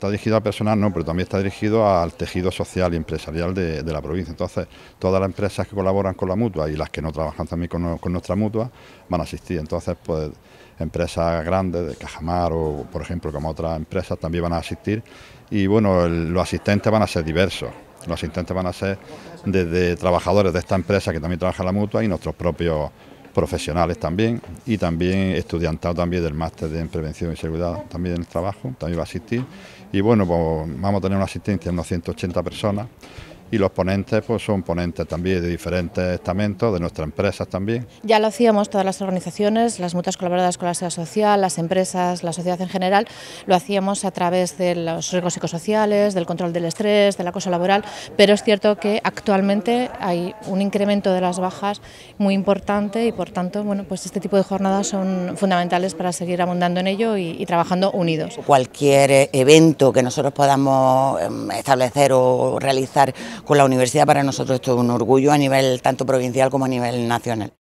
Está dirigido a personal, no, pero también está dirigido al tejido social y empresarial de, la provincia. Entonces, todas las empresas que colaboran con la mutua y las que no trabajan también con, nuestra mutua van a asistir. Entonces, pues empresas grandes de Cajamar o, por ejemplo, como otras empresas también van a asistir. Y bueno, los asistentes van a ser diversos. Los asistentes van a ser desde trabajadores de esta empresa que también trabaja en la mutua y nuestros propios profesionales también y también estudiantado también del máster de prevención y seguridad también en el trabajo, también va a asistir y bueno, pues vamos a tener una asistencia de unos 180 personas y los ponentes pues son ponentes también de diferentes estamentos, de nuestras empresas también. Ya lo hacíamos todas las organizaciones, las mutuas colaboradas con la sociedad social, las empresas, la sociedad en general, lo hacíamos a través de los riesgos psicosociales, del control del estrés, del acoso laboral, pero es cierto que actualmente hay un incremento de las bajas muy importante y por tanto, bueno, pues este tipo de jornadas son fundamentales para seguir abundando en ello y trabajando unidos. Cualquier eh, evento que nosotros podamos em, establecer o realizar con la universidad para nosotros es todo un orgullo a nivel tanto provincial como a nivel nacional.